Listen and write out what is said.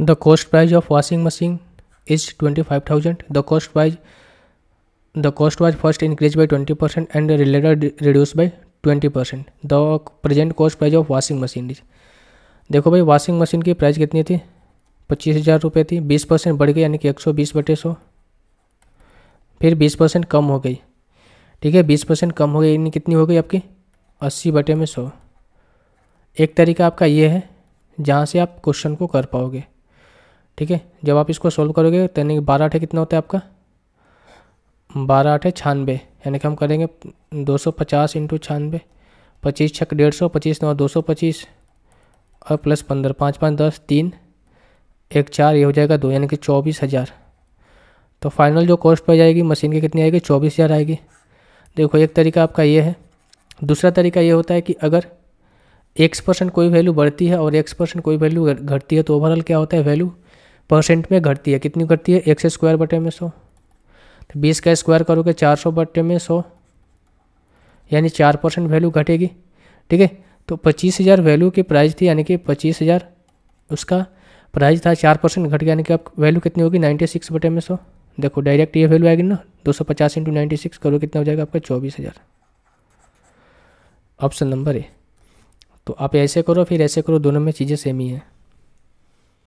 the cost price of washing machine is 25000 the cost price the cost was first increased by 20% and later reduced by 20% the present cost price of washing machine is देखो भाई washing machine की price कितनी थी पच्चीस हज़ार रुपये थी बीस परसेंट बढ़ गई यानी कि एक सौ बीस बटे सौ फिर बीस परसेंट कम हो गई ठीक है बीस परसेंट कम हो गई यानी कितनी हो गई आपकी अस्सी बटे में सौ एक तरीका आपका ये है जहाँ से आप क्वेश्चन को कर पाओगे ठीक है जब आप इसको सॉल्व करोगे तो यानी कि बारह आठ कितना होता है आपका बारह आठ छानबे यानी कि हम करेंगे दो सौ पचास इंटू छानबे पच्चीस छक डेढ़ सौ पच्चीस नौ दो सौ पच्चीस और प्लस पंद्रह पाँच पाँच दस तीन एक चार ये हो जाएगा दो यानी कि चौबीस हज़ार तो फाइनल जो कॉस्ट पड़ जाएगी मशीन की कितनी आएगी चौबीस हज़ार आएगी देखो एक तरीका आपका ये है दूसरा तरीका ये होता है कि अगर एक्स परसेंट कोई वैल्यू बढ़ती है और एक्स परसेंट कोई वैल्यू घटती है तो ओवरऑल क्या होता है वैल्यू परसेंट में घटती है कितनी घटती है एक स्क्वायर बटे में सौ तो बीस का स्क्वायर करोगे चार सौ बटे में सौ यानी चार परसेंट वैल्यू घटेगी ठीक है तो पच्चीस हज़ार वैल्यू की प्राइस थी यानी कि पच्चीस हज़ार उसका प्राइस था चार परसेंट घट गया यानी कि आप वैल्यू कितनी होगी नाइन्टी सिक्स बटे में सौ देखो डायरेक्ट ये वैल्यू आएगी ना दो सौ पचास इंटू नाइन्टी सिक्स करो कितना हो जाएगा आपका चौबीस हज़ार ऑप्शन नंबर ए तो आप ऐसे करो फिर ऐसे करो दोनों में चीज़ें सेम ही हैं